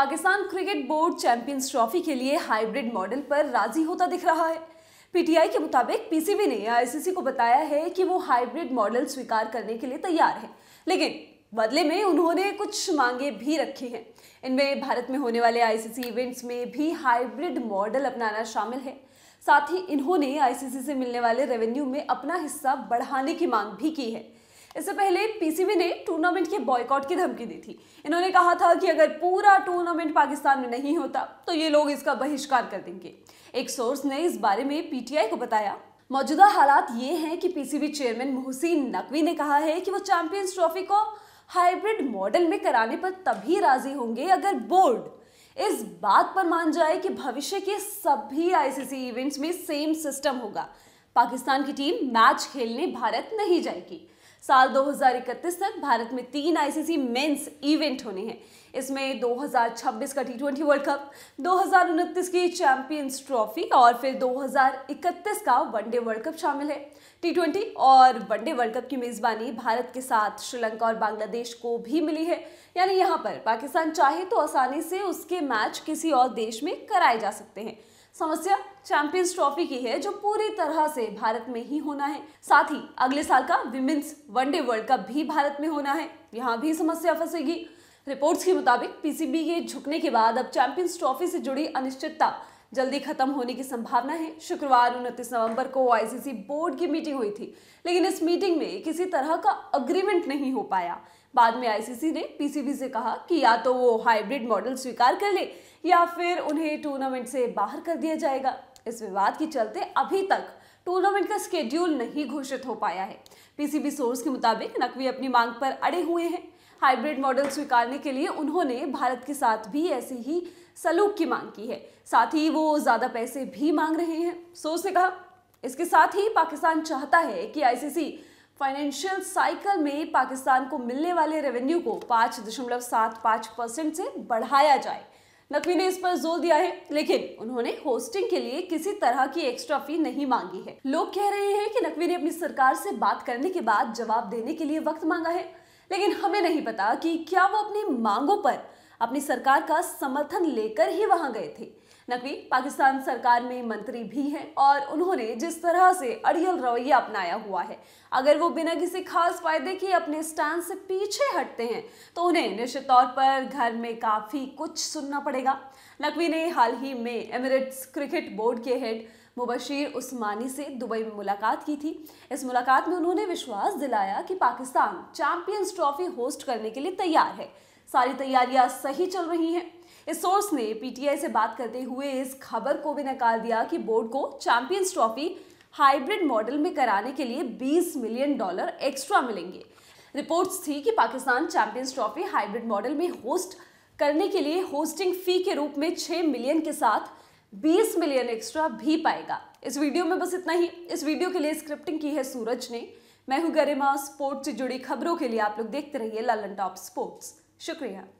Pakistan cricket board champions trophy के लिए hybrid model पर राजी होता दिख रहा है पीटीआई के मुताबिक पीसीबी ने आईसीसी को बताया है कि वो हाइब्रिड मॉडल स्वीकार करने के लिए तैयार है लेकिन बदले में उन्होंने कुछ मांगे भी रखी हैं इनमें भारत में होने वाले आईसीसी इवेंट्स में भी हाइब्रिड मॉडल अपनाना शामिल है साथ ही इन्होंने आईसीसी से मिलने वाले रेवेन्यू में अपना हिस्सा बढ़ाने की मांग भी की है इससे पहले पीसीबी ने टूर्नामेंट के बॉयकॉट की धमकी दी थी इन्होंने कहा था कि अगर पूरा टूर्नामेंट पाकिस्तान में नहीं होता तो ये लोग इसका बहिष्कार कर देंगे एक सोर्स ने इस बारे में पीटीआई को बताया मौजूदा हालात ये हैं कि पीसीबी चेयरमैन मोहसिन नकवी ने कहा है कि वो चैंपियंस ट्रॉफी को हाइब्रिड मॉडल में कराने पर तभी राजी होंगे अगर बोर्ड इस बात पर मान जाए कि भविष्य के सभी आईसीसी इवेंट्स में सेम सिस्टम होगा पाकिस्तान की टीम मैच खेलने भारत नहीं जाएगी साल 2031 तक भारत में तीन आईसीसी मेंस इवेंट होने हैं इसमें 2026 का टी ट्वेंटी वर्ल्ड कप दो की चैंपियंस ट्रॉफी और फिर 2031 का वनडे वर्ल्ड कप शामिल है टी ट्वेंटी और वनडे वर्ल्ड कप की मेज़बानी भारत के साथ श्रीलंका और बांग्लादेश को भी मिली है यानी यहाँ पर पाकिस्तान चाहे तो आसानी से उसके मैच किसी और देश में कराए जा सकते हैं समस्या चैंपियंस ट्रॉफी की है जो पूरी तरह से भारत में ही होना है साथ ही अगले साल का विमेंस वनडे वर्ल्ड कप भी भारत में होना है यहाँ भी समस्या फंसेगी रिपोर्ट्स के मुताबिक पीसीबी के झुकने के बाद अब चैंपियंस ट्रॉफी से जुड़ी अनिश्चितता जल्दी खत्म होने की संभावना है शुक्रवार उनतीस नवंबर को आईसीसी बोर्ड की मीटिंग हुई थी लेकिन इस मीटिंग में किसी तरह का अग्रीमेंट नहीं हो पाया बाद में आईसीसी ने पीसीबी से कहा कि या तो वो हाइब्रिड मॉडल स्वीकार कर ले या फिर उन्हें टूर्नामेंट से बाहर कर दिया जाएगा इस विवाद के चलते अभी तक टूर्नामेंट का स्केड्यूल नहीं घोषित हो पाया है पीसीबी सोर्स के मुताबिक नकवी अपनी मांग पर अड़े हुए हैं हाइब्रिड मॉडल स्वीकारने के लिए उन्होंने भारत के साथ भी ऐसी ही सलूक की मांग की है साथ ही वो ज़्यादा पैसे भी मांग रहे हैं सोच ने कहा इसके साथ ही पाकिस्तान चाहता है कि आईसीसी फाइनेंशियल साइकिल में पाकिस्तान को मिलने वाले रेवेन्यू को पाँच दशमलव सात पाँच परसेंट से बढ़ाया जाए नकवी ने इस पर जोर दिया है लेकिन उन्होंने होस्टिंग के लिए किसी तरह की एक्स्ट्रा फी नहीं मांगी है लोग कह रहे हैं कि नकवी ने अपनी सरकार से बात करने के बाद जवाब देने के लिए वक्त मांगा है लेकिन हमें नहीं पता कि क्या वो अपनी मांगों पर अपनी सरकार का समर्थन लेकर ही वहां गए थे नकवी पाकिस्तान सरकार में मंत्री भी हैं और उन्होंने जिस तरह से अड़ियल रवैया अपनाया हुआ है अगर वो बिना किसी खास फायदे के अपने स्टैंड से पीछे हटते हैं तो उन्हें निश्चित तौर पर घर में काफ़ी कुछ सुनना पड़ेगा नकवी ने हाल ही में एमिरेट्स क्रिकेट बोर्ड के हेड मुबशीर उस्मानी से दुबई में मुलाकात की थी इस मुलाकात में उन्होंने विश्वास दिलाया कि पाकिस्तान चैंपियंस ट्रॉफी होस्ट करने के लिए तैयार है सारी तैयारियां सही चल रही हैं इस सोर्स ने पीटीआई से बात करते हुए इस खबर को भी नकार दिया कि बोर्ड को चैंपियंस ट्रॉफी हाइब्रिड मॉडल में कराने के लिए 20 मिलियन डॉलर एक्स्ट्रा मिलेंगे रिपोर्ट्स थी कि Pakistan champions trophy hybrid model में होस्ट करने के लिए होस्टिंग फी के रूप में 6 मिलियन के साथ 20 मिलियन एक्स्ट्रा भी पाएगा इस वीडियो में बस इतना ही इस वीडियो के लिए स्क्रिप्टिंग की है सूरज ने मैं हूं गरिमा स्पोर्ट्स से जुड़ी खबरों के लिए आप लोग देखते रहिए ललन टॉप स्पोर्ट्स शुक्रिया